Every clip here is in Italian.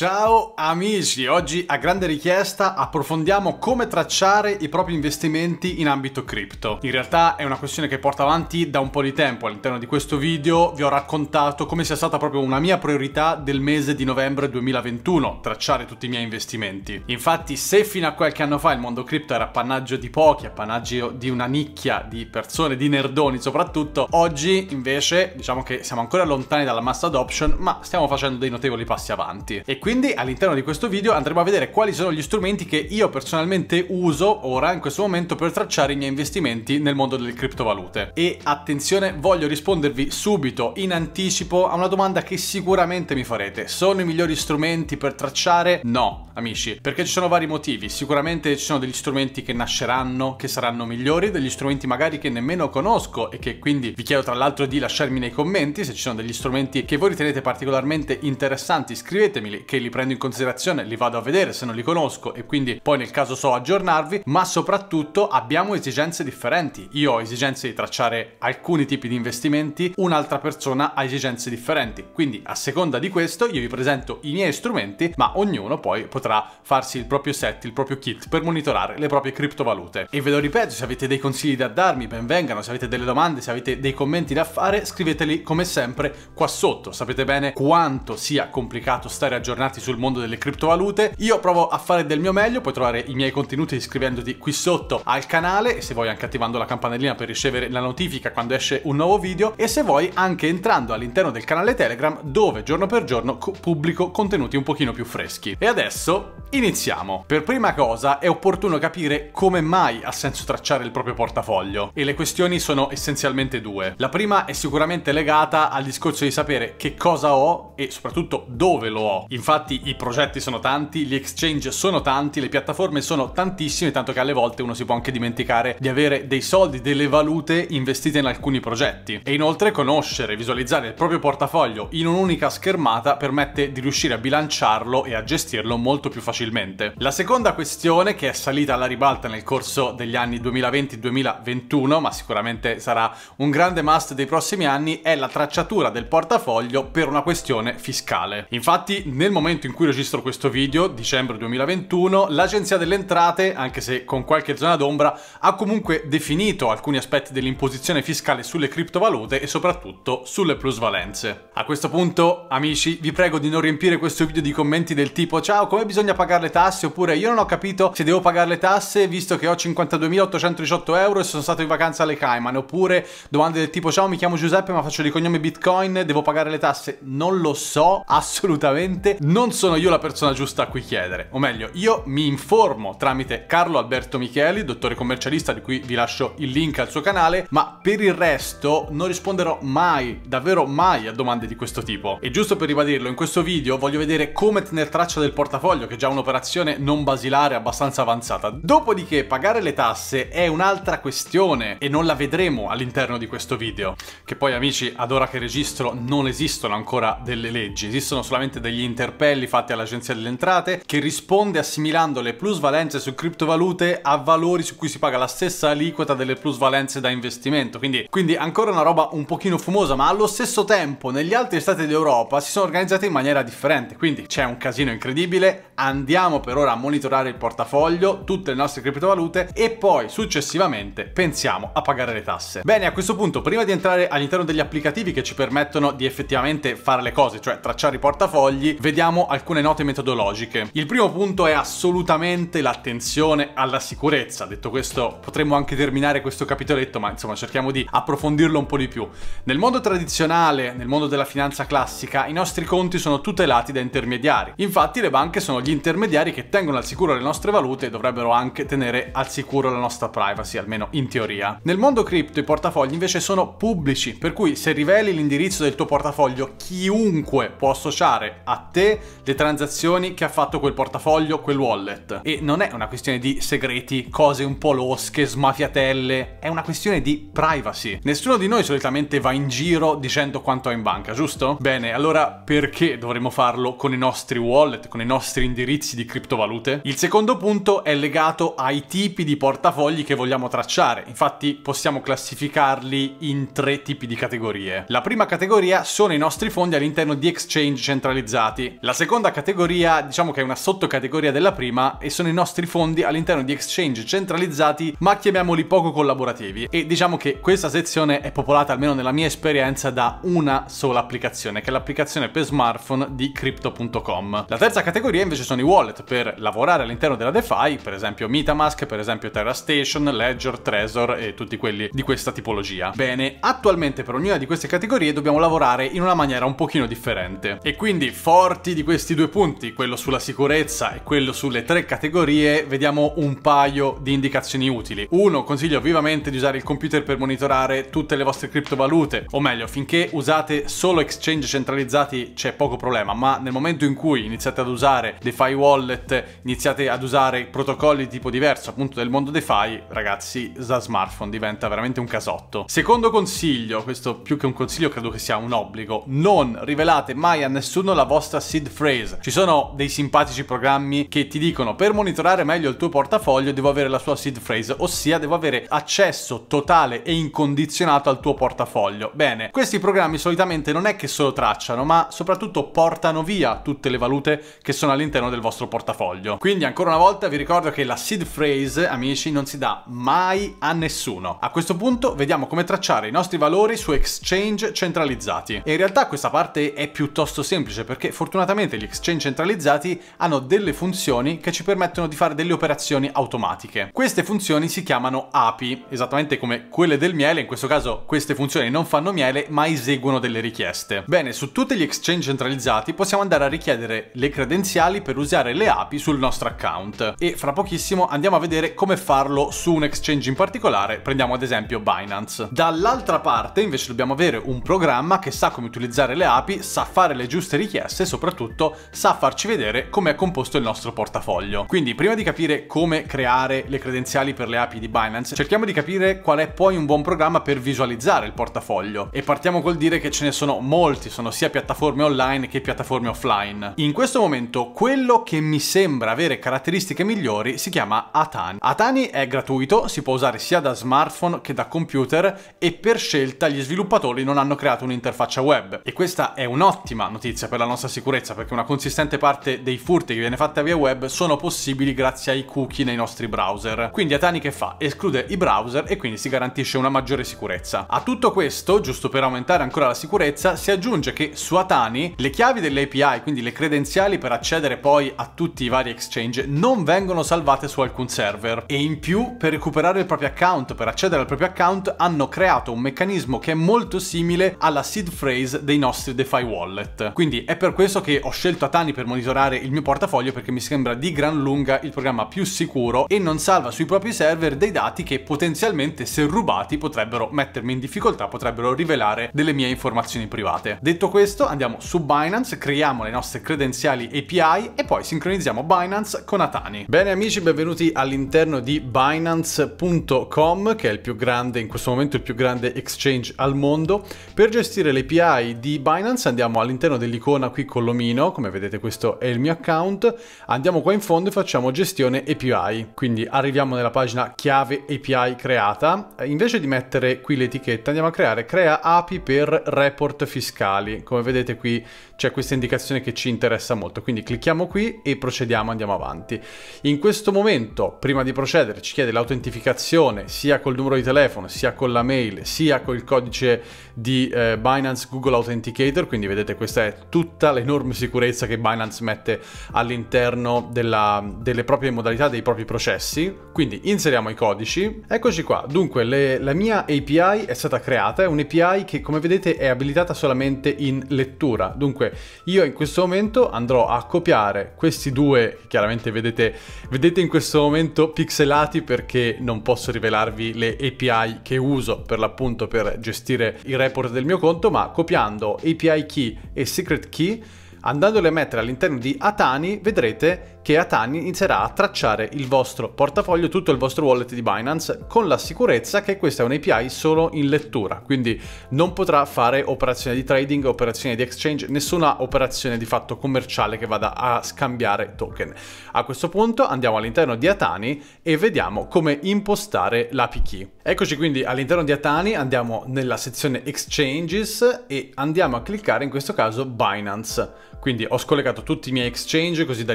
Ciao amici, oggi a grande richiesta approfondiamo come tracciare i propri investimenti in ambito cripto. In realtà è una questione che porto avanti da un po' di tempo, all'interno di questo video vi ho raccontato come sia stata proprio una mia priorità del mese di novembre 2021, tracciare tutti i miei investimenti. Infatti se fino a qualche anno fa il mondo cripto era appannaggio di pochi, appannaggio di una nicchia di persone, di nerdoni soprattutto, oggi invece diciamo che siamo ancora lontani dalla mass adoption ma stiamo facendo dei notevoli passi avanti. E quindi quindi all'interno di questo video andremo a vedere quali sono gli strumenti che io personalmente uso ora in questo momento per tracciare i miei investimenti nel mondo delle criptovalute. E attenzione, voglio rispondervi subito in anticipo a una domanda che sicuramente mi farete. Sono i migliori strumenti per tracciare? No, amici, perché ci sono vari motivi. Sicuramente ci sono degli strumenti che nasceranno, che saranno migliori, degli strumenti magari che nemmeno conosco e che quindi vi chiedo tra l'altro di lasciarmi nei commenti se ci sono degli strumenti che voi ritenete particolarmente interessanti, scrivetemeli che li prendo in considerazione, li vado a vedere se non li conosco e quindi poi nel caso so aggiornarvi, ma soprattutto abbiamo esigenze differenti. Io ho esigenze di tracciare alcuni tipi di investimenti, un'altra persona ha esigenze differenti. Quindi a seconda di questo io vi presento i miei strumenti, ma ognuno poi potrà farsi il proprio set, il proprio kit per monitorare le proprie criptovalute. E ve lo ripeto, se avete dei consigli da darmi, benvengano, se avete delle domande, se avete dei commenti da fare, scriveteli come sempre qua sotto. Sapete bene quanto sia complicato stare aggiornati aggiornarti sul mondo delle criptovalute. Io provo a fare del mio meglio, puoi trovare i miei contenuti iscrivendoti qui sotto al canale e se vuoi anche attivando la campanellina per ricevere la notifica quando esce un nuovo video e se vuoi anche entrando all'interno del canale Telegram dove giorno per giorno pubblico contenuti un pochino più freschi. E adesso iniziamo. Per prima cosa è opportuno capire come mai ha senso tracciare il proprio portafoglio e le questioni sono essenzialmente due. La prima è sicuramente legata al discorso di sapere che cosa ho e soprattutto dove lo ho. Infatti Infatti i progetti sono tanti, gli exchange sono tanti, le piattaforme sono tantissime, tanto che alle volte uno si può anche dimenticare di avere dei soldi, delle valute investite in alcuni progetti. E inoltre conoscere, e visualizzare il proprio portafoglio in un'unica schermata permette di riuscire a bilanciarlo e a gestirlo molto più facilmente. La seconda questione che è salita alla ribalta nel corso degli anni 2020-2021, ma sicuramente sarà un grande must dei prossimi anni, è la tracciatura del portafoglio per una questione fiscale. Infatti nel momento momento in cui registro questo video, dicembre 2021, l'Agenzia delle Entrate, anche se con qualche zona d'ombra, ha comunque definito alcuni aspetti dell'imposizione fiscale sulle criptovalute e soprattutto sulle plusvalenze. A questo punto, amici, vi prego di non riempire questo video di commenti del tipo ciao, come bisogna pagare le tasse? Oppure io non ho capito se devo pagare le tasse visto che ho 52.818 euro e sono stato in vacanza alle Cayman. Oppure domande del tipo ciao, mi chiamo Giuseppe ma faccio di cognome Bitcoin, devo pagare le tasse? Non lo so, assolutamente non sono io la persona giusta a cui chiedere, o meglio, io mi informo tramite Carlo Alberto Micheli, dottore commercialista di cui vi lascio il link al suo canale, ma per il resto non risponderò mai, davvero mai a domande di questo tipo. E giusto per ribadirlo, in questo video voglio vedere come tenere traccia del portafoglio, che è già un'operazione non basilare abbastanza avanzata. Dopodiché pagare le tasse è un'altra questione e non la vedremo all'interno di questo video. Che poi amici, ad ora che registro non esistono ancora delle leggi, esistono solamente degli interpreti appelli fatti all'Agenzia delle Entrate che risponde assimilando le plusvalenze su criptovalute a valori su cui si paga la stessa aliquota delle plusvalenze da investimento. Quindi, quindi ancora una roba un pochino fumosa, ma allo stesso tempo negli altri stati d'Europa si sono organizzati in maniera differente. Quindi c'è un casino incredibile, andiamo per ora a monitorare il portafoglio, tutte le nostre criptovalute e poi successivamente pensiamo a pagare le tasse. Bene, a questo punto, prima di entrare all'interno degli applicativi che ci permettono di effettivamente fare le cose, cioè tracciare i portafogli, vediamo abbiamo alcune note metodologiche. Il primo punto è assolutamente l'attenzione alla sicurezza. Detto questo, potremmo anche terminare questo capitoletto, ma insomma cerchiamo di approfondirlo un po' di più. Nel mondo tradizionale, nel mondo della finanza classica, i nostri conti sono tutelati da intermediari. Infatti le banche sono gli intermediari che tengono al sicuro le nostre valute e dovrebbero anche tenere al sicuro la nostra privacy, almeno in teoria. Nel mondo cripto i portafogli invece sono pubblici, per cui se riveli l'indirizzo del tuo portafoglio chiunque può associare a te le transazioni che ha fatto quel portafoglio, quel wallet. E non è una questione di segreti, cose un po' losche, smafiatelle, è una questione di privacy. Nessuno di noi solitamente va in giro dicendo quanto ha in banca, giusto? Bene, allora perché dovremmo farlo con i nostri wallet, con i nostri indirizzi di criptovalute? Il secondo punto è legato ai tipi di portafogli che vogliamo tracciare. Infatti possiamo classificarli in tre tipi di categorie. La prima categoria sono i nostri fondi all'interno di exchange centralizzati. La la seconda categoria, diciamo che è una sottocategoria della prima, e sono i nostri fondi all'interno di exchange centralizzati, ma chiamiamoli poco collaborativi. E diciamo che questa sezione è popolata, almeno nella mia esperienza, da una sola applicazione, che è l'applicazione per smartphone di crypto.com. La terza categoria invece sono i wallet per lavorare all'interno della DeFi, per esempio Metamask, per esempio Terra Station, Ledger, Trezor e tutti quelli di questa tipologia. Bene, attualmente per ognuna di queste categorie dobbiamo lavorare in una maniera un pochino differente. E quindi forti Fatti di questi due punti, quello sulla sicurezza e quello sulle tre categorie, vediamo un paio di indicazioni utili. Uno, consiglio vivamente di usare il computer per monitorare tutte le vostre criptovalute, o meglio, finché usate solo exchange centralizzati c'è poco problema, ma nel momento in cui iniziate ad usare DeFi Wallet, iniziate ad usare protocolli di tipo diverso, appunto del mondo DeFi, ragazzi, da smartphone diventa veramente un casotto. Secondo consiglio, questo più che un consiglio credo che sia un obbligo, non rivelate mai a nessuno la vostra situazione Guaranteed Phrase. Ci sono dei simpatici programmi che ti dicono per monitorare meglio il tuo portafoglio devo avere la sua seed phrase, ossia devo avere accesso totale e incondizionato al tuo portafoglio. Bene, questi programmi solitamente non è che solo tracciano, ma soprattutto portano via tutte le valute che sono all'interno del vostro portafoglio. Quindi ancora una volta vi ricordo che la seed phrase, amici, non si dà mai a nessuno. A questo punto vediamo come tracciare i nostri valori su exchange centralizzati. E in realtà questa parte è piuttosto semplice perché fortunatamente Fortunatamente gli exchange centralizzati hanno delle funzioni che ci permettono di fare delle operazioni automatiche. Queste funzioni si chiamano API, esattamente come quelle del miele, in questo caso queste funzioni non fanno miele ma eseguono delle richieste. Bene, su tutti gli exchange centralizzati possiamo andare a richiedere le credenziali per usare le API sul nostro account e fra pochissimo andiamo a vedere come farlo su un exchange in particolare, prendiamo ad esempio Binance. Dall'altra parte invece dobbiamo avere un programma che sa come utilizzare le API, sa fare le giuste richieste e soprattutto soprattutto sa farci vedere come è composto il nostro portafoglio. Quindi prima di capire come creare le credenziali per le API di Binance, cerchiamo di capire qual è poi un buon programma per visualizzare il portafoglio e partiamo col dire che ce ne sono molti, sono sia piattaforme online che piattaforme offline. In questo momento quello che mi sembra avere caratteristiche migliori si chiama Atani. Atani è gratuito, si può usare sia da smartphone che da computer e per scelta gli sviluppatori non hanno creato un'interfaccia web e questa è un'ottima notizia per la nostra sicurezza differenza, perché una consistente parte dei furti che viene fatta via web sono possibili grazie ai cookie nei nostri browser. Quindi Atani che fa? Esclude i browser e quindi si garantisce una maggiore sicurezza. A tutto questo, giusto per aumentare ancora la sicurezza, si aggiunge che su Atani le chiavi dell'API, quindi le credenziali per accedere poi a tutti i vari exchange, non vengono salvate su alcun server. E in più, per recuperare il proprio account, per accedere al proprio account, hanno creato un meccanismo che è molto simile alla seed phrase dei nostri DeFi wallet. Quindi è per questo che ho scelto Atani per monitorare il mio portafoglio perché mi sembra di gran lunga il programma più sicuro e non salva sui propri server dei dati che potenzialmente se rubati potrebbero mettermi in difficoltà, potrebbero rivelare delle mie informazioni private. Detto questo andiamo su Binance, creiamo le nostre credenziali API e poi sincronizziamo Binance con Atani. Bene amici, benvenuti all'interno di Binance.com che è il più grande, in questo momento il più grande exchange al mondo. Per gestire le API di Binance andiamo all'interno dell'icona qui con l'omino mino, come vedete questo è il mio account, andiamo qua in fondo e facciamo gestione API. Quindi arriviamo nella pagina chiave API creata, eh, invece di mettere qui l'etichetta andiamo a creare crea API per report fiscali. Come vedete qui c'è questa indicazione che ci interessa molto, quindi clicchiamo qui e procediamo, andiamo avanti. In questo momento, prima di procedere, ci chiede l'autentificazione sia col numero di telefono, sia con la mail, sia col codice di eh, Binance Google Authenticator, quindi vedete questa è tutta l'enorme sicurezza che Binance mette all'interno delle proprie modalità, dei propri processi. Quindi inseriamo i codici. Eccoci qua. Dunque, le, la mia API è stata creata, è un'API che come vedete è abilitata solamente in lettura. Dunque, io in questo momento andrò a copiare questi due, chiaramente vedete, vedete in questo momento pixelati perché non posso rivelarvi le API che uso per l'appunto per gestire i report del mio conto, ma copiando API key e secret key Andandole a mettere all'interno di Atani vedrete che Atan inizierà a tracciare il vostro portafoglio, tutto il vostro wallet di Binance, con la sicurezza che questa è un'API solo in lettura, quindi non potrà fare operazioni di trading, operazioni di exchange, nessuna operazione di fatto commerciale che vada a scambiare token. A questo punto andiamo all'interno di Atani e vediamo come impostare l'API key. Eccoci quindi all'interno di Atani, andiamo nella sezione Exchanges e andiamo a cliccare in questo caso Binance. Quindi ho scollegato tutti i miei exchange così da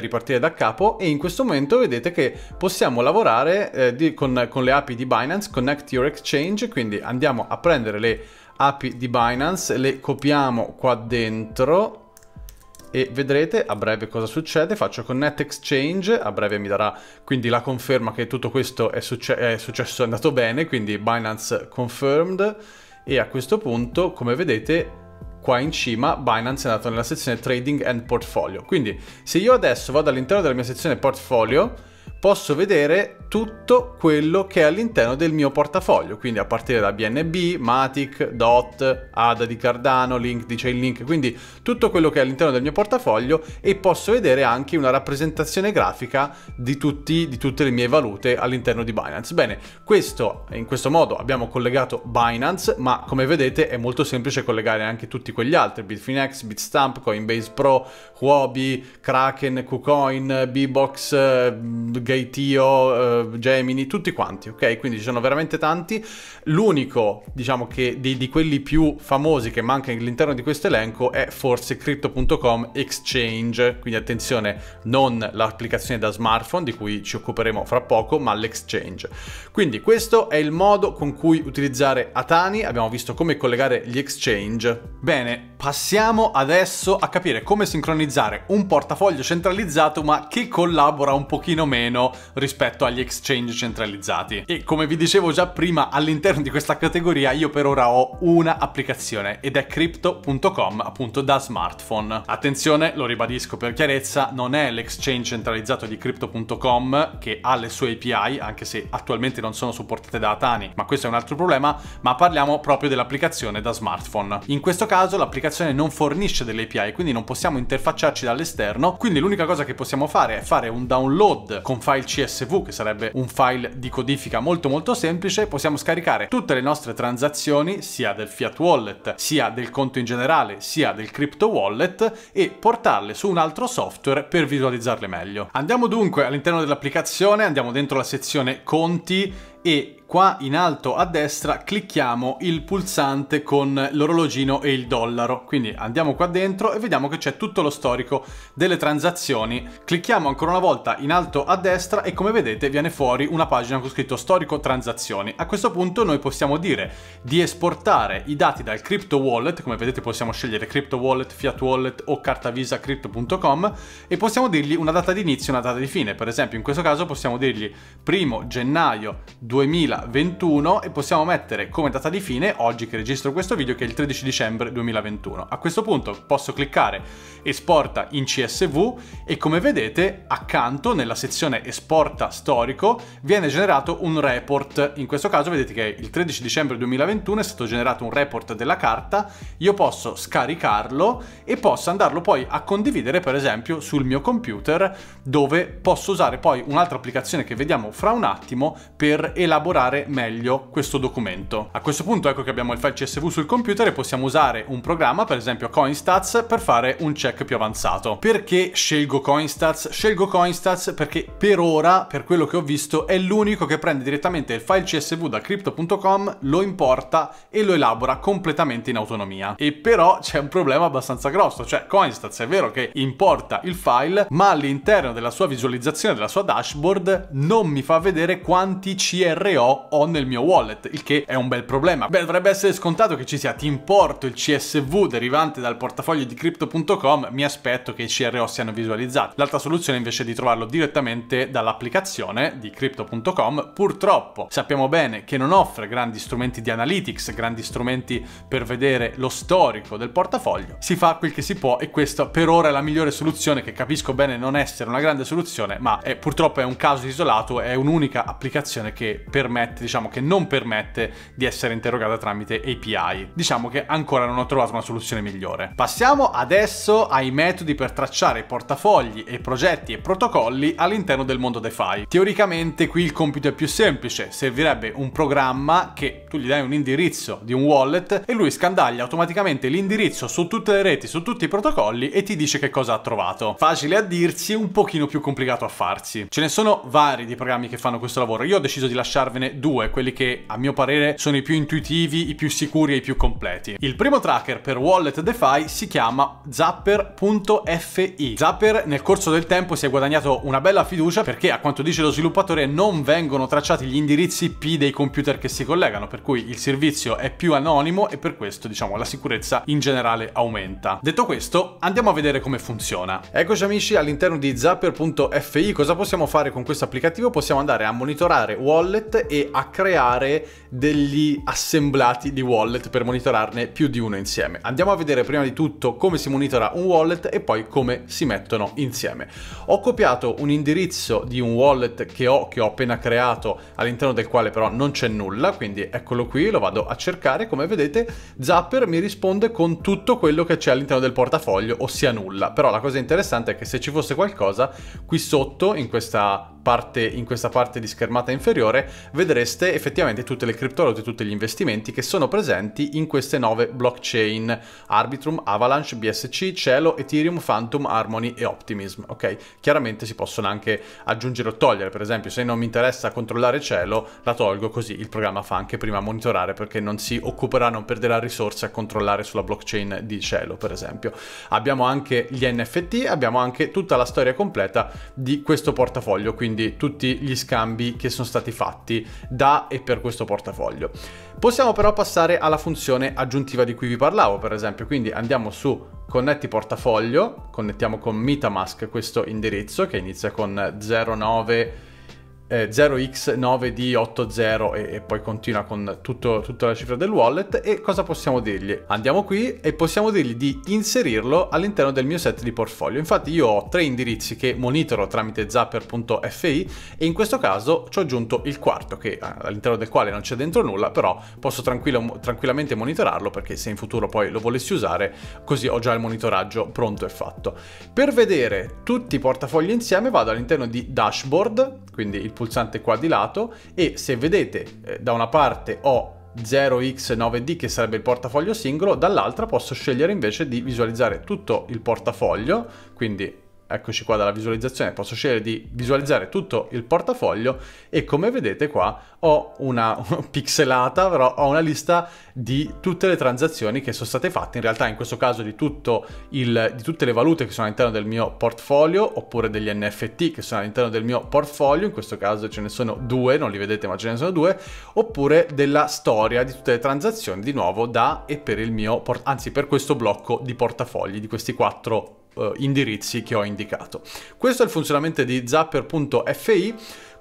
ripartire da casa capo e in questo momento vedete che possiamo lavorare eh, di, con, con le API di Binance, Connect Your Exchange, quindi andiamo a prendere le API di Binance, le copiamo qua dentro e vedrete a breve cosa succede. Faccio connect exchange, a breve mi darà quindi la conferma che tutto questo è, succe è successo, è andato bene, quindi Binance confirmed e a questo punto, come vedete, qua in cima Binance è andato nella sezione Trading and Portfolio. Quindi se io adesso vado all'interno della mia sezione Portfolio, posso vedere tutto quello che è all'interno del mio portafoglio, quindi a partire da BNB, Matic, DOT, ADA di Cardano, Link di Chainlink, quindi tutto quello che è all'interno del mio portafoglio e posso vedere anche una rappresentazione grafica di, tutti, di tutte le mie valute all'interno di Binance. Bene, questo, in questo modo abbiamo collegato Binance, ma come vedete è molto semplice collegare anche tutti quegli altri, Bitfinex, Bitstamp, Coinbase Pro, Huobi, Kraken, KuCoin, Bbox, Gate eh, JTO, uh, eh, Gemini, tutti quanti, ok? Quindi ci sono veramente tanti. L'unico, diciamo che di, di quelli più famosi che manca all'interno di questo elenco è forse Crypto.com Exchange. Quindi attenzione, non l'applicazione da smartphone di cui ci occuperemo fra poco, ma l'exchange. Quindi questo è il modo con cui utilizzare Atani, abbiamo visto come collegare gli exchange. Bene, passiamo adesso a capire come sincronizzare un portafoglio centralizzato ma che collabora un pochino meno meno rispetto agli exchange centralizzati. E come vi dicevo già prima, all'interno di questa categoria io per ora ho una applicazione ed è crypto.com appunto da smartphone. Attenzione, lo ribadisco per chiarezza, non è l'exchange centralizzato di crypto.com che ha le sue API, anche se attualmente non sono supportate da Atani, ma questo è un altro problema, ma parliamo proprio dell'applicazione da smartphone. In questo caso l'applicazione non fornisce delle API, quindi non possiamo interfacciarci dall'esterno, quindi l'unica cosa che possiamo fare è fare un download con file CSV, che sarebbe un file di codifica molto molto semplice, possiamo scaricare tutte le nostre transazioni, sia del fiat wallet, sia del conto in generale, sia del crypto wallet, e portarle su un altro software per visualizzarle meglio. Andiamo dunque all'interno dell'applicazione, andiamo dentro la sezione conti e qua in alto a destra clicchiamo il pulsante con l'orologino e il dollaro. Quindi andiamo qua dentro e vediamo che c'è tutto lo storico delle transazioni. Clicchiamo ancora una volta in alto a destra e come vedete viene fuori una pagina con scritto storico transazioni. A questo punto noi possiamo dire di esportare i dati dal crypto wallet, come vedete possiamo scegliere crypto wallet, fiat wallet o carta visa crypto.com e possiamo dirgli una data di inizio e una data di fine. Per esempio in questo caso possiamo dirgli 1 gennaio 2020 2021 e possiamo mettere come data di fine, oggi che registro questo video, che è il 13 dicembre 2021. A questo punto posso cliccare esporta in CSV e come vedete accanto nella sezione esporta storico viene generato un report. In questo caso vedete che il 13 dicembre 2021 è stato generato un report della carta, io posso scaricarlo e posso andarlo poi a condividere per esempio sul mio computer dove posso usare poi un'altra applicazione che vediamo fra un attimo per elaborare elaborare meglio questo documento. A questo punto ecco che abbiamo il file CSV sul computer e possiamo usare un programma, per esempio Coinstats, per fare un check più avanzato. Perché scelgo Coinstats? Scelgo Coinstats perché per ora, per quello che ho visto, è l'unico che prende direttamente il file CSV da crypto.com, lo importa e lo elabora completamente in autonomia. E però c'è un problema abbastanza grosso, cioè Coinstats è vero che importa il file, ma all'interno della sua visualizzazione, della sua dashboard, non mi fa vedere quanti CR TRO ho nel mio wallet, il che è un bel problema. Beh, dovrebbe essere scontato che ci sia ti importo il CSV derivante dal portafoglio di crypto.com, mi aspetto che i CRO siano visualizzati. L'altra soluzione invece è di trovarlo direttamente dall'applicazione di crypto.com. Purtroppo sappiamo bene che non offre grandi strumenti di analytics, grandi strumenti per vedere lo storico del portafoglio. Si fa quel che si può e questa per ora è la migliore soluzione che capisco bene non essere una grande soluzione, ma è, purtroppo è un caso isolato, è un'unica applicazione che permette, diciamo che non permette di essere interrogata tramite API. Diciamo che ancora non ho trovato una soluzione migliore. Passiamo adesso ai metodi per tracciare portafogli e progetti e protocolli all'interno del mondo DeFi. Teoricamente qui il compito è più semplice, servirebbe un programma che tu gli dai un indirizzo di un wallet e lui scandaglia automaticamente l'indirizzo su tutte le reti, su tutti i protocolli e ti dice che cosa ha trovato. Facile a dirsi, un pochino più complicato a farsi. Ce ne sono vari di programmi che fanno questo lavoro. Io ho deciso di lasciare lasciarvene due, quelli che a mio parere sono i più intuitivi, i più sicuri e i più completi. Il primo tracker per wallet DeFi si chiama Zapper.fi. Zapper nel corso del tempo si è guadagnato una bella fiducia perché a quanto dice lo sviluppatore non vengono tracciati gli indirizzi IP dei computer che si collegano, per cui il servizio è più anonimo e per questo diciamo la sicurezza in generale aumenta. Detto questo, andiamo a vedere come funziona. Eccoci amici all'interno di zapper.fi, cosa possiamo fare con questo applicativo? Possiamo andare a monitorare wallet wallet e a creare degli assemblati di wallet per monitorarne più di uno insieme. Andiamo a vedere prima di tutto come si monitora un wallet e poi come si mettono insieme. Ho copiato un indirizzo di un wallet che ho, che ho appena creato, all'interno del quale però non c'è nulla, quindi eccolo qui, lo vado a cercare. Come vedete Zapper mi risponde con tutto quello che c'è all'interno del portafoglio, ossia nulla. Però la cosa interessante è che se ci fosse qualcosa, qui sotto, in questa parte, in questa parte di schermata inferiore, vedreste effettivamente tutte le criptovalute, tutti gli investimenti che sono presenti in queste nove blockchain, Arbitrum, Avalanche, BSC, Cielo, Ethereum, Phantom, Harmony e Optimism, ok? Chiaramente si possono anche aggiungere o togliere, per esempio se non mi interessa controllare Cielo, la tolgo così il programma fa anche prima monitorare perché non si occuperà, non perderà risorse a controllare sulla blockchain di Cielo, per esempio. Abbiamo anche gli NFT, abbiamo anche tutta la storia completa di questo portafoglio, quindi tutti gli scambi che sono stati fatti fatti da e per questo portafoglio. Possiamo però passare alla funzione aggiuntiva di cui vi parlavo, per esempio, quindi andiamo su connetti portafoglio, connettiamo con Metamask questo indirizzo che inizia con 09 eh, 0x9 d 80 e, e, poi continua con tutto, tutta la cifra del wallet e cosa possiamo dirgli? Andiamo qui e possiamo dirgli di inserirlo all'interno del mio set di portfolio. Infatti io ho tre indirizzi che monitoro tramite zapper.fi e in questo caso ci ho aggiunto il quarto che eh, all'interno del quale non c'è dentro nulla però posso tranquillamente monitorarlo perché se in futuro poi lo volessi usare così ho già il monitoraggio pronto e fatto. Per vedere tutti i portafogli insieme vado all'interno di dashboard quindi il pulsante qua di lato e se vedete eh, da una parte ho 0x9d che sarebbe il portafoglio singolo, dall'altra posso scegliere invece di visualizzare tutto il portafoglio, quindi eccoci qua dalla visualizzazione, posso scegliere di visualizzare tutto il portafoglio e come vedete qua ho una pixelata, però ho una lista di tutte le transazioni che sono state fatte, in realtà in questo caso di, il, di tutte le valute che sono all'interno del mio portfolio oppure degli NFT che sono all'interno del mio portfolio, in questo caso ce ne sono due, non li vedete ma ce ne sono due, oppure della storia di tutte le transazioni di nuovo da e per il mio, anzi per questo blocco di portafogli, di questi quattro eh, indirizzi che ho indicato. Questo è il funzionamento di zapper.fi.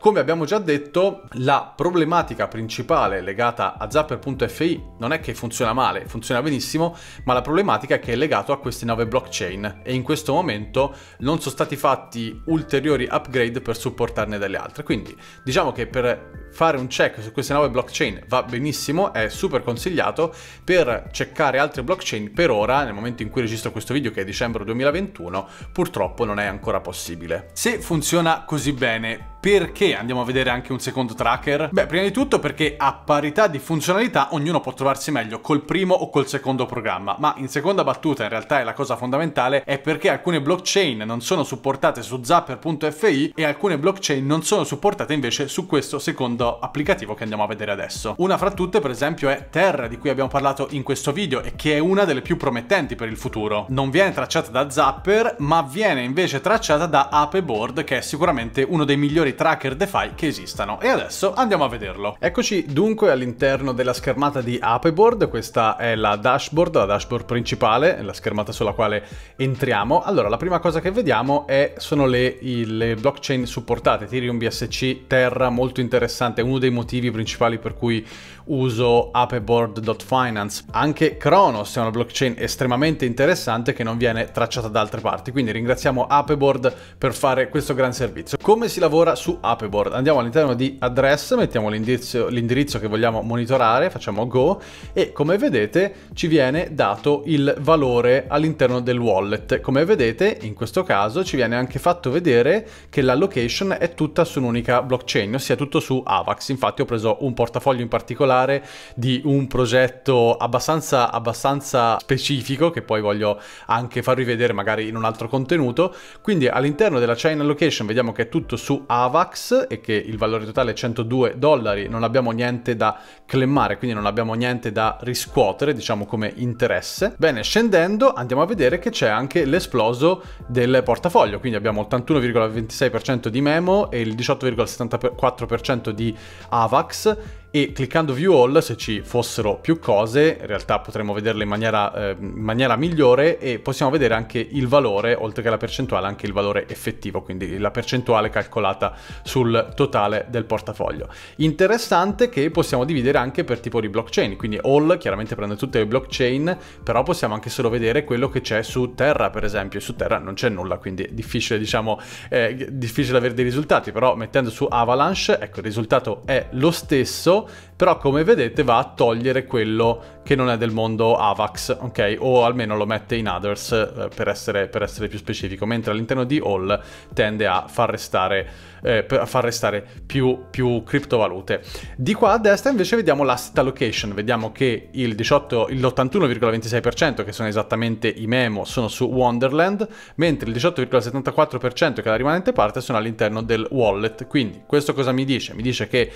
Come abbiamo già detto, la problematica principale legata a Zapper.fi non è che funziona male, funziona benissimo, ma la problematica è che è legata a queste nuove blockchain e in questo momento non sono stati fatti ulteriori upgrade per supportarne delle altre. Quindi diciamo che per fare un check su queste nuove blockchain va benissimo, è super consigliato. Per cercare altre blockchain per ora, nel momento in cui registro questo video che è dicembre 2021, purtroppo non è ancora possibile. Se funziona così bene, perché andiamo a vedere anche un secondo tracker? Beh, prima di tutto perché a parità di funzionalità ognuno può trovarsi meglio col primo o col secondo programma, ma in seconda battuta in realtà è la cosa fondamentale è perché alcune blockchain non sono supportate su zapper.fi e alcune blockchain non sono supportate invece su questo secondo applicativo che andiamo a vedere adesso. Una fra tutte per esempio è Terra di cui abbiamo parlato in questo video e che è una delle più promettenti per il futuro. Non viene tracciata da Zapper ma viene invece tracciata da Apeboard che è sicuramente uno dei migliori tracker DeFi che esistano e adesso andiamo a vederlo. Eccoci dunque all'interno della schermata di Apeboard, questa è la dashboard, la dashboard principale, la schermata sulla quale entriamo. Allora la prima cosa che vediamo è, sono le, le blockchain supportate, Ethereum, BSC, Terra, molto interessante, uno dei motivi principali per cui uso apeboard.finance. Anche Kronos è una blockchain estremamente interessante che non viene tracciata da altre parti, quindi ringraziamo Apeboard per fare questo gran servizio. Come si lavora su su Appeboard. Andiamo all'interno di address, mettiamo l'indirizzo, che vogliamo monitorare, facciamo go e come vedete ci viene dato il valore all'interno del wallet. Come vedete in questo caso ci viene anche fatto vedere che la location è tutta su un'unica blockchain, ossia tutto su Avax. Infatti ho preso un portafoglio in particolare di un progetto abbastanza, abbastanza specifico che poi voglio anche farvi vedere magari in un altro contenuto. Quindi all'interno della chain location vediamo che è tutto su Avax AVAX e che il valore totale è 102 dollari, non abbiamo niente da clemmare, quindi non abbiamo niente da riscuotere, diciamo come interesse. Bene, scendendo andiamo a vedere che c'è anche l'esploso del portafoglio, quindi abbiamo 81,26% di Memo e il 18,74% di AVAX e cliccando view all se ci fossero più cose in realtà potremmo vederle in maniera, eh, in maniera, migliore e possiamo vedere anche il valore oltre che la percentuale anche il valore effettivo quindi la percentuale calcolata sul totale del portafoglio interessante che possiamo dividere anche per tipo di blockchain quindi all chiaramente prende tutte le blockchain però possiamo anche solo vedere quello che c'è su terra per esempio su terra non c'è nulla quindi è difficile diciamo eh, difficile avere dei risultati però mettendo su avalanche ecco il risultato è lo stesso mondo, però come vedete va a togliere quello che non è del mondo AVAX, ok? O almeno lo mette in others eh, per, essere, per, essere, più specifico, mentre all'interno di all tende a far restare, eh, a far restare più, più, criptovalute. Di qua a destra invece vediamo l'asset allocation, vediamo che il 18, l'81,26% che sono esattamente i memo sono su Wonderland, mentre il 18,74% che è la rimanente parte sono all'interno del wallet. Quindi questo cosa mi dice? Mi dice che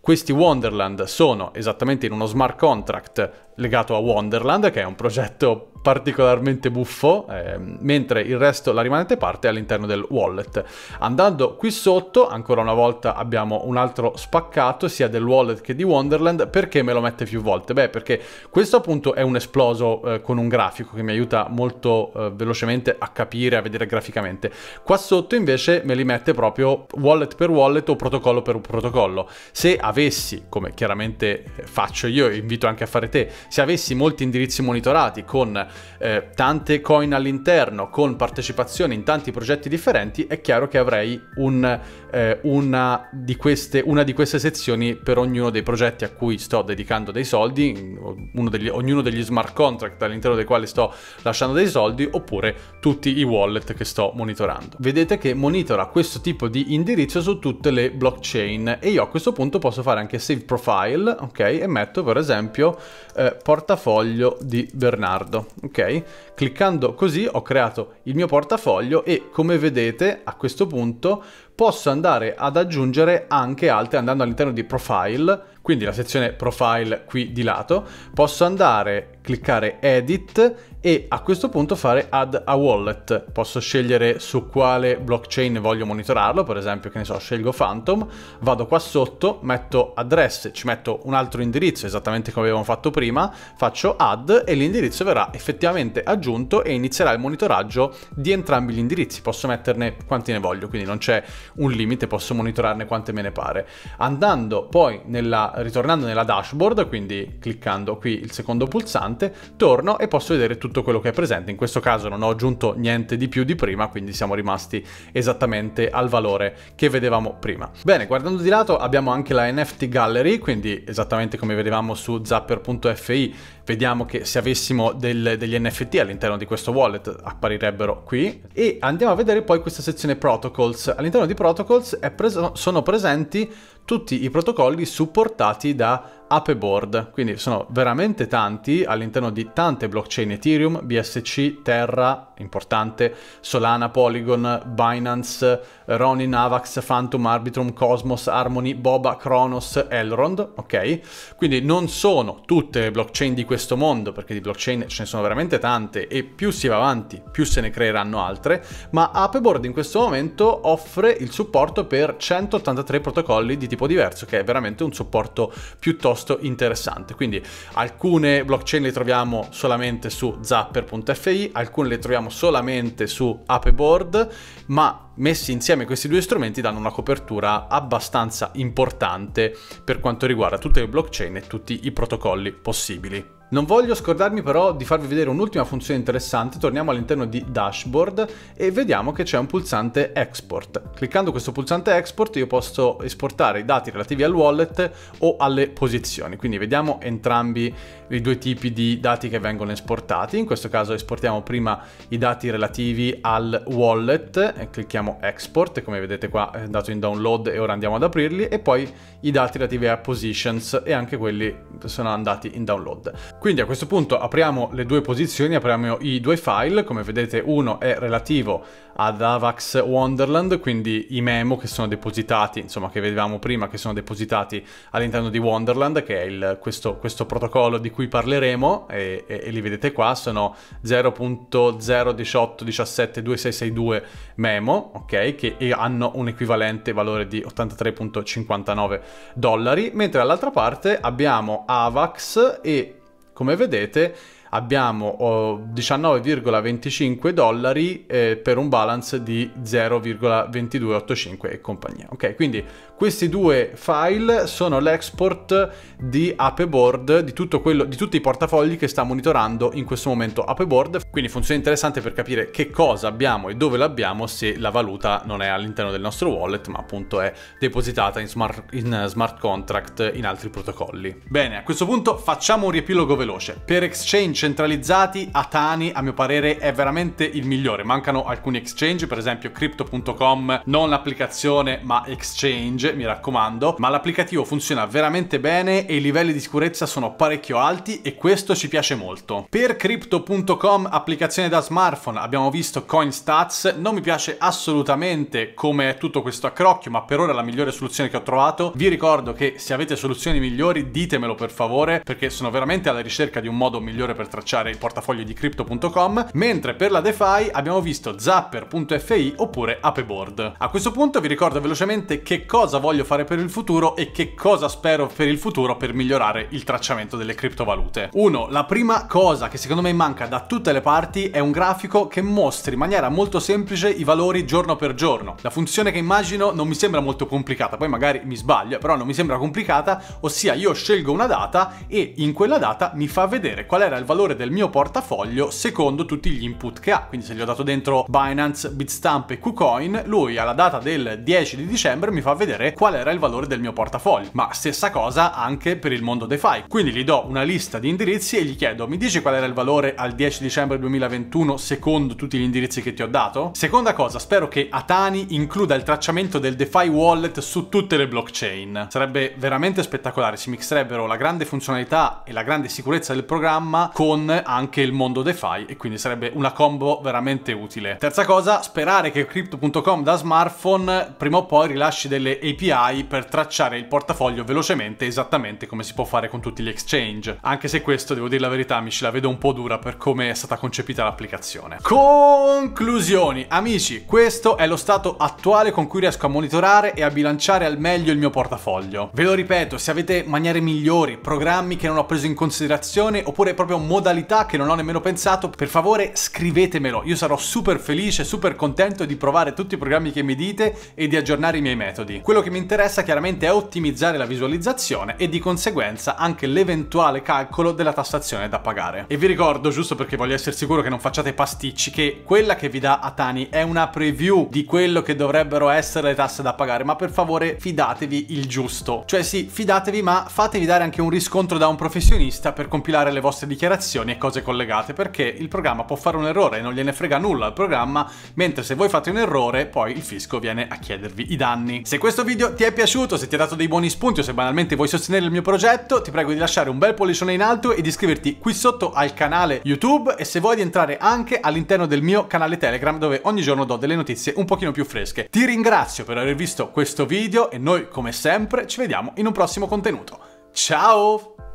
questi Wonderland sono esattamente in uno smart contract legato a Wonderland, che è un progetto particolarmente buffo, eh, mentre il resto, la rimanente parte, è all'interno del wallet. Andando qui sotto, ancora una volta abbiamo un altro spaccato, sia del wallet che di Wonderland, perché me lo mette più volte? Beh, perché questo appunto è un esploso eh, con un grafico che mi aiuta molto eh, velocemente a capire, a vedere graficamente. Qua sotto invece me li mette proprio wallet per wallet o protocollo per protocollo. Se avessi, come chiaramente faccio io, invito anche a fare te, se avessi molti indirizzi monitorati con eh, tante coin all'interno, con partecipazione in tanti progetti differenti, è chiaro che avrei un, eh, una, di queste, una, di queste, sezioni per ognuno dei progetti a cui sto dedicando dei soldi, degli, ognuno degli smart contract all'interno dei quali sto lasciando dei soldi, oppure tutti i wallet che sto monitorando. Vedete che monitora questo tipo di indirizzo su tutte le blockchain e io a questo punto posso fare anche save profile, ok, e metto per esempio eh, portafoglio di Bernardo, ok? Cliccando così ho creato il mio portafoglio e come vedete a questo punto posso andare ad aggiungere anche altre andando all'interno di profile, quindi la sezione profile qui di lato, posso andare cliccare Edit e a questo punto fare Add a Wallet. Posso scegliere su quale blockchain voglio monitorarlo, per esempio, che ne so, scelgo Phantom, vado qua sotto, metto address, ci metto un altro indirizzo, esattamente come avevamo fatto prima, faccio Add e l'indirizzo verrà effettivamente aggiunto e inizierà il monitoraggio di entrambi gli indirizzi. Posso metterne quanti ne voglio, quindi non c'è un limite, posso monitorarne quante me ne pare. Andando poi nella, ritornando nella dashboard, quindi cliccando qui il secondo pulsante, interessante, torno e posso vedere tutto quello che è presente. In questo caso non ho aggiunto niente di più di prima, quindi siamo rimasti esattamente al valore che vedevamo prima. Bene, guardando di lato abbiamo anche la NFT Gallery, quindi esattamente come vedevamo su zapper.fi, vediamo che se avessimo del, degli NFT all'interno di questo wallet apparirebbero qui. E andiamo a vedere poi questa sezione Protocols. All'interno di Protocols preso, sono presenti tutti i protocolli supportati da Apeboard, quindi sono veramente tanti all'interno di tante blockchain Ethereum, BSC, Terra, importante, Solana, Polygon, Binance, Ronin, Avax, Phantom, Arbitrum, Cosmos, Harmony, Boba, Kronos, Elrond, ok? Quindi non sono tutte le blockchain di questo mondo, perché di blockchain ce ne sono veramente tante e più si va avanti, più se ne creeranno altre, ma Apeboard in questo momento offre il supporto per 183 protocolli di tipo diverso, che è veramente un supporto piuttosto piuttosto interessante. Quindi alcune blockchain le troviamo solamente su zapper.fi, alcune le troviamo solamente su Apeboard, ma messi insieme questi due strumenti danno una copertura abbastanza importante per quanto riguarda tutte le blockchain e tutti i protocolli possibili. Non voglio scordarmi però di farvi vedere un'ultima funzione interessante, torniamo all'interno di Dashboard e vediamo che c'è un pulsante Export. Cliccando questo pulsante Export io posso esportare i dati relativi al wallet o alle posizioni, quindi vediamo entrambi i due tipi di dati che vengono esportati. In questo caso esportiamo prima i dati relativi al wallet, eh, clicchiamo export, come vedete qua è eh, andato in download e ora andiamo ad aprirli, e poi i dati relativi a positions e anche quelli sono andati in download. Quindi a questo punto apriamo le due posizioni, apriamo i due file, come vedete uno è relativo ad Avax Wonderland, quindi i memo che sono depositati, insomma che vedevamo prima, che sono depositati all'interno di Wonderland, che è il, questo, questo protocollo di cui cui parleremo e, e, e li vedete qua sono 0.018172662 memo, ok, che hanno un equivalente valore di 83.59 dollari, mentre dall'altra parte abbiamo AVAX e come vedete abbiamo oh, 19,25 dollari eh, per un balance di 0,2285 e compagnia. Ok, quindi questi due file sono l'export di Apeboard, di, quello, di tutti i portafogli che sta monitorando in questo momento Apeboard. Quindi funziona interessante per capire che cosa abbiamo e dove l'abbiamo se la valuta non è all'interno del nostro wallet, ma appunto è depositata in smart, in smart contract in altri protocolli. Bene, a questo punto facciamo un riepilogo veloce. Per exchange centralizzati, Atani a mio parere è veramente il migliore. Mancano alcuni exchange, per esempio crypto.com, non l'applicazione ma exchange mi raccomando, ma l'applicativo funziona veramente bene e i livelli di sicurezza sono parecchio alti e questo ci piace molto. Per crypto.com applicazione da smartphone abbiamo visto CoinStats, non mi piace assolutamente come è tutto questo accrocchio, ma per ora è la migliore soluzione che ho trovato. Vi ricordo che se avete soluzioni migliori ditemelo per favore perché sono veramente alla ricerca di un modo migliore per tracciare il portafoglio di crypto.com, mentre per la DeFi abbiamo visto zapper.fi oppure apeboard. A questo punto vi ricordo velocemente che cosa voglio fare per il futuro e che cosa spero per il futuro per migliorare il tracciamento delle criptovalute. Uno, la prima cosa che secondo me manca da tutte le parti è un grafico che mostri in maniera molto semplice i valori giorno per giorno. La funzione che immagino non mi sembra molto complicata, poi magari mi sbaglio, però non mi sembra complicata, ossia io scelgo una data e in quella data mi fa vedere qual era il valore del mio portafoglio secondo tutti gli input che ha. Quindi se gli ho dato dentro Binance, Bitstamp e KuCoin, lui alla data del 10 di dicembre mi fa vedere vedere qual era il valore del mio portafoglio. Ma stessa cosa anche per il mondo DeFi. Quindi gli do una lista di indirizzi e gli chiedo mi dici qual era il valore al 10 dicembre 2021 secondo tutti gli indirizzi che ti ho dato? Seconda cosa, spero che Atani includa il tracciamento del DeFi wallet su tutte le blockchain. Sarebbe veramente spettacolare, si mixerebbero la grande funzionalità e la grande sicurezza del programma con anche il mondo DeFi e quindi sarebbe una combo veramente utile. Terza cosa, sperare che Crypto.com da smartphone prima o poi rilasci delle API per tracciare il portafoglio velocemente, esattamente come si può fare con tutti gli exchange. Anche se questo, devo dire la verità, mi amici, la vedo un po' dura per come è stata concepita l'applicazione. Conclusioni! Amici, questo è lo stato attuale con cui riesco a monitorare e a bilanciare al meglio il mio portafoglio. Ve lo ripeto, se avete maniere migliori, programmi che non ho preso in considerazione oppure proprio modalità che non ho nemmeno pensato, per favore scrivetemelo. Io sarò super felice, super contento di provare tutti i programmi che mi dite e di aggiornare i miei metodi. Quello quello che mi interessa chiaramente è ottimizzare la visualizzazione e di conseguenza anche l'eventuale calcolo della tassazione da pagare. E vi ricordo, giusto perché voglio essere sicuro che non facciate pasticci, che quella che vi dà Atani è una preview di quello che dovrebbero essere le tasse da pagare, ma per favore fidatevi il giusto. Cioè sì, fidatevi ma fatevi dare anche un riscontro da un professionista per compilare le vostre dichiarazioni e cose collegate, perché il programma può fare un errore e non gliene frega nulla al programma, mentre se voi fate un errore poi il fisco viene a chiedervi i danni. Se questo video video ti è piaciuto, se ti ha dato dei buoni spunti o se banalmente vuoi sostenere il mio progetto, ti prego di lasciare un bel pollicione in alto e di iscriverti qui sotto al canale YouTube e se vuoi di entrare anche all'interno del mio canale Telegram dove ogni giorno do delle notizie un pochino più fresche. Ti ringrazio per aver visto questo video e noi come sempre ci vediamo in un prossimo contenuto. Ciao!